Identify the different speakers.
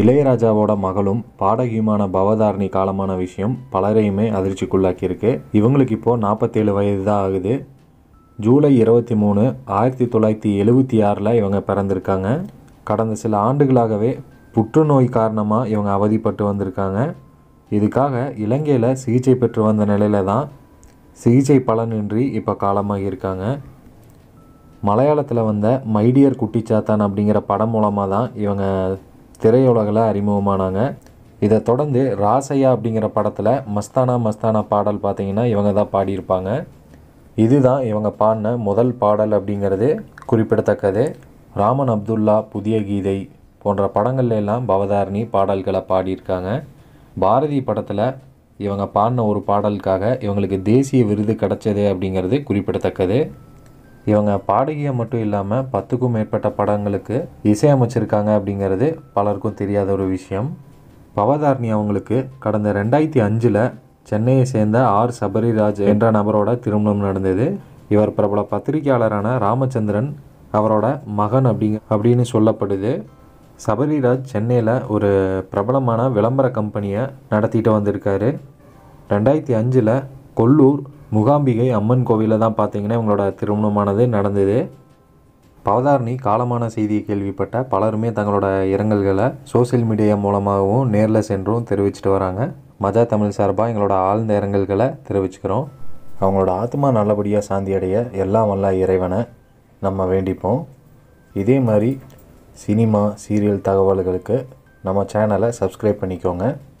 Speaker 1: இளையராஜாவோட மகளும் பாடகியுமான பவதாரணி காலமான விஷயம் பலரையுமே அதிர்ச்சிக்குள்ளாக்கியிருக்கு இவங்களுக்கு இப்போது நாற்பத்தேழு வயது தான் ஆகுது ஜூலை இருபத்தி மூணு ஆயிரத்தி தொள்ளாயிரத்தி எழுபத்தி ஆறில் இவங்க பிறந்திருக்காங்க கடந்த சில ஆண்டுகளாகவே புற்றுநோய் காரணமாக இவங்க அவதிப்பட்டு வந்திருக்காங்க இதுக்காக இலங்கையில் சிகிச்சை பெற்று வந்த நிலையில தான் சிகிச்சை பலனின்றி இப்போ காலமாக இருக்காங்க மலையாளத்தில் வந்த மைடியர் குட்டிச்சாத்தான் அப்படிங்கிற படம் மூலமாக தான் இவங்க திரையுலகில் அறிமுகமானாங்க இதை தொடர்ந்து ராசையா அப்படிங்கிற படத்தில் மஸ்தானா மஸ்தானா பாடல் பார்த்திங்கன்னா இவங்க தான் பாடியிருப்பாங்க இதுதான் இவங்க பாடின முதல் பாடல் அப்படிங்கிறது குறிப்பிடத்தக்கது ராமன் அப்துல்லா புதிய கீதை போன்ற படங்கள்ல எல்லாம் பவதாரணி பாடல்களை பாடியிருக்காங்க பாரதி படத்தில் இவங்க பாடின ஒரு பாடலுக்காக இவங்களுக்கு தேசிய விருது கிடச்சது அப்படிங்கிறது குறிப்பிடத்தக்கது இவங்க பாடகியை மட்டும் இல்லாமல் பத்துக்கும் மேற்பட்ட படங்களுக்கு இசையமைச்சிருக்காங்க அப்படிங்கிறது பலருக்கும் தெரியாத ஒரு விஷயம் பவதாரணி அவங்களுக்கு கடந்த ரெண்டாயிரத்தி அஞ்சில் சென்னையை சேர்ந்த ஆர் சபரிராஜ் என்ற நபரோட திருமணம் நடந்தது இவர் பிரபல பத்திரிகையாளரான ராமச்சந்திரன் அவரோட மகன் அப்படிங்க அப்படின்னு சொல்லப்படுது சபரிராஜ் சென்னையில் ஒரு பிரபலமான விளம்பர கம்பெனியை நடத்திட்டு வந்திருக்காரு ரெண்டாயிரத்தி அஞ்சில் கொல்லூர் முகாம்பிகை அம்மன் கோவிலில் தான் பார்த்தீங்கன்னா இவங்களோட திருமணமானது நடந்தது பவதாரணி காலமான செய்தியை கேள்விப்பட்ட பலருமே தங்களோட இரங்கல்களை சோசியல் மீடியா மூலமாகவும் நேரில் சென்றும் தெரிவிச்சிட்டு வராங்க மஜா தமிழ் சார்பாக எங்களோட ஆழ்ந்த இரங்கல்களை தெரிவிச்சுக்கிறோம் அவங்களோட ஆத்மா நல்லபடியாக சாந்தி அடைய எல்லாம் வல்ல இறைவனை நம்ம வேண்டிப்போம் இதே மாதிரி சினிமா சீரியல் தகவல்களுக்கு நம்ம சேனலை சப்ஸ்கிரைப் பண்ணிக்கோங்க